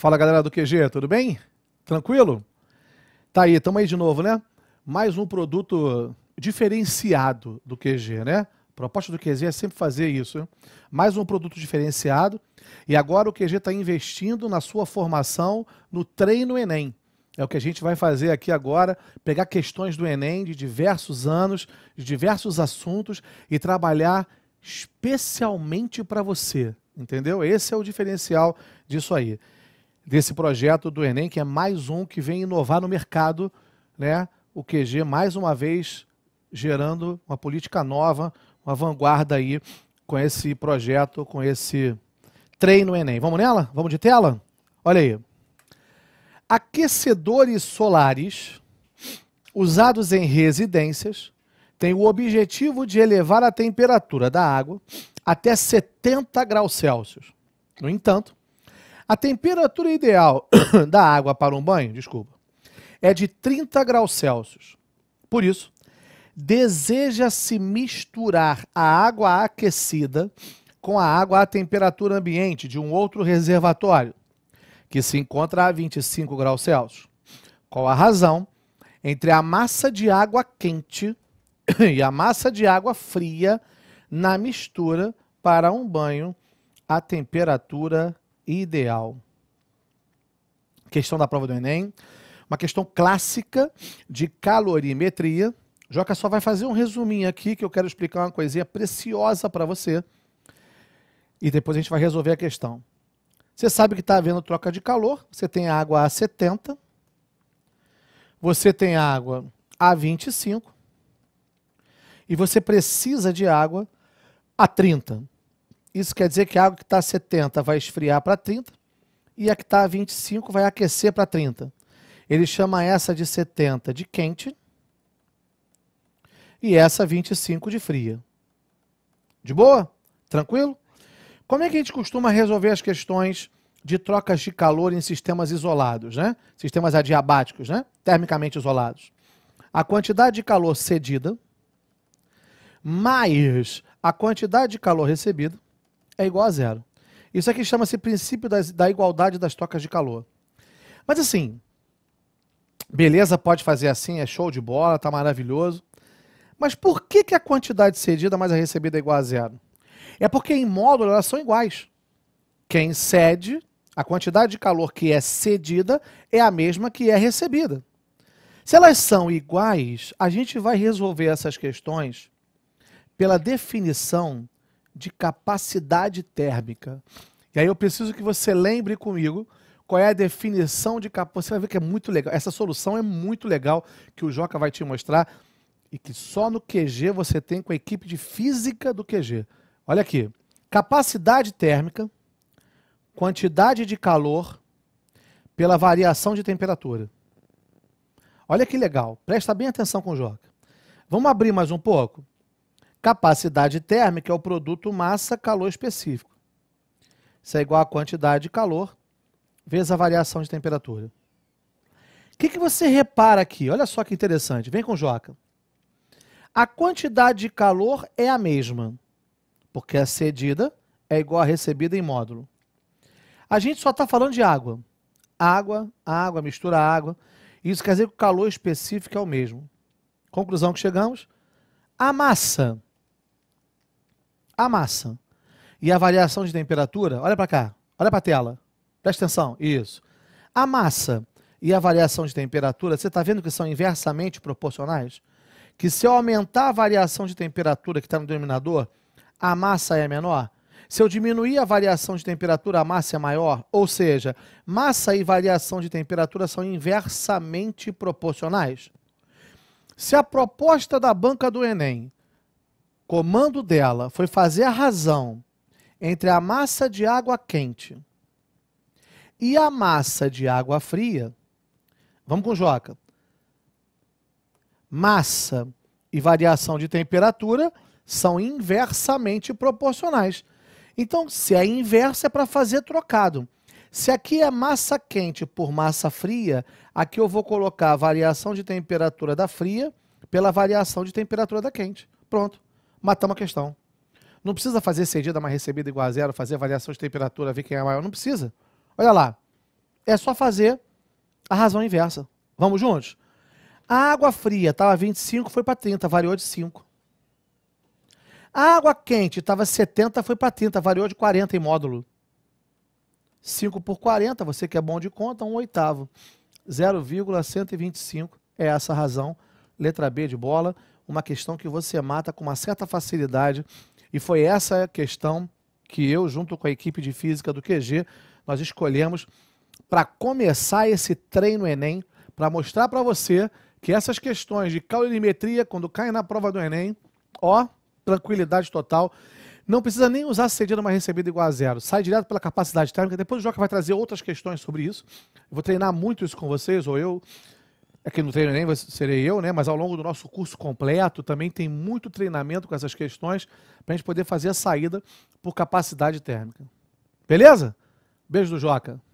Fala galera do QG, tudo bem? Tranquilo? Tá aí, tamo aí de novo, né? Mais um produto diferenciado do QG, né? A proposta do QG é sempre fazer isso. Né? Mais um produto diferenciado. E agora o QG está investindo na sua formação no treino Enem. É o que a gente vai fazer aqui agora, pegar questões do Enem de diversos anos, de diversos assuntos e trabalhar especialmente para você, entendeu? Esse é o diferencial disso aí desse projeto do Enem, que é mais um que vem inovar no mercado, né? O QG, mais uma vez, gerando uma política nova, uma vanguarda aí com esse projeto, com esse treino Enem. Vamos nela? Vamos de tela? Olha aí. Aquecedores solares usados em residências têm o objetivo de elevar a temperatura da água até 70 graus Celsius. No entanto, a temperatura ideal da água para um banho, desculpa, é de 30 graus Celsius. Por isso, deseja-se misturar a água aquecida com a água à temperatura ambiente de um outro reservatório, que se encontra a 25 graus Celsius. Qual a razão? Entre a massa de água quente e a massa de água fria na mistura para um banho à temperatura ideal. Questão da prova do Enem, uma questão clássica de calorimetria. Joca só vai fazer um resuminho aqui que eu quero explicar uma coisinha preciosa para você. E depois a gente vai resolver a questão. Você sabe que está havendo troca de calor, você tem água a 70, você tem água a 25 e você precisa de água a 30. Isso quer dizer que a água que está a 70 vai esfriar para 30 e a que está a 25 vai aquecer para 30. Ele chama essa de 70 de quente e essa 25 de fria. De boa? Tranquilo? Como é que a gente costuma resolver as questões de trocas de calor em sistemas isolados, né? Sistemas adiabáticos, né? Termicamente isolados. A quantidade de calor cedida mais a quantidade de calor recebida é igual a zero. Isso aqui chama-se princípio das, da igualdade das trocas de calor. Mas assim, beleza, pode fazer assim, é show de bola, tá maravilhoso. Mas por que, que a quantidade cedida mais a recebida é igual a zero? É porque em módulo elas são iguais. Quem cede, a quantidade de calor que é cedida é a mesma que é recebida. Se elas são iguais, a gente vai resolver essas questões pela definição de capacidade térmica. E aí eu preciso que você lembre comigo qual é a definição de capacidade. Você vai ver que é muito legal. Essa solução é muito legal que o Joca vai te mostrar e que só no QG você tem com a equipe de física do QG. Olha aqui. Capacidade térmica, quantidade de calor pela variação de temperatura. Olha que legal. Presta bem atenção com o Joca. Vamos abrir mais um pouco? Capacidade térmica é o produto massa-calor específico. Isso é igual à quantidade de calor vezes a variação de temperatura. O que, que você repara aqui? Olha só que interessante. Vem com Joca. A quantidade de calor é a mesma, porque a cedida é igual a recebida em módulo. A gente só está falando de água. Água, água, mistura água. Isso quer dizer que o calor específico é o mesmo. Conclusão que chegamos: a massa a massa e a variação de temperatura, olha para cá, olha para a tela, presta atenção, isso. A massa e a variação de temperatura, você está vendo que são inversamente proporcionais? Que se eu aumentar a variação de temperatura que está no denominador, a massa é menor? Se eu diminuir a variação de temperatura, a massa é maior? Ou seja, massa e variação de temperatura são inversamente proporcionais? Se a proposta da banca do Enem comando dela foi fazer a razão entre a massa de água quente e a massa de água fria, vamos com Joca. Massa e variação de temperatura são inversamente proporcionais. Então, se é inversa, é para fazer trocado. Se aqui é massa quente por massa fria, aqui eu vou colocar a variação de temperatura da fria pela variação de temperatura da quente. Pronto matamos a questão. Não precisa fazer cedida mais recebida igual a zero, fazer variação de temperatura, ver quem é maior. Não precisa. Olha lá. É só fazer a razão inversa. Vamos juntos? A água fria estava 25, foi para 30, variou de 5. A água quente estava 70, foi para 30, variou de 40 em módulo. 5 por 40, você que é bom de conta, um oitavo. 0,125 é essa a razão. Letra B de bola uma questão que você mata com uma certa facilidade. E foi essa questão que eu, junto com a equipe de física do QG, nós escolhemos para começar esse treino Enem, para mostrar para você que essas questões de calorimetria, quando caem na prova do Enem, ó, tranquilidade total. Não precisa nem usar cedido uma recebida igual a zero. Sai direto pela capacidade térmica. Depois o Joca vai trazer outras questões sobre isso. Eu vou treinar muito isso com vocês, ou eu, é que não treino nem serei eu, né? Mas ao longo do nosso curso completo também tem muito treinamento com essas questões para a gente poder fazer a saída por capacidade térmica. Beleza? Beijo do Joca.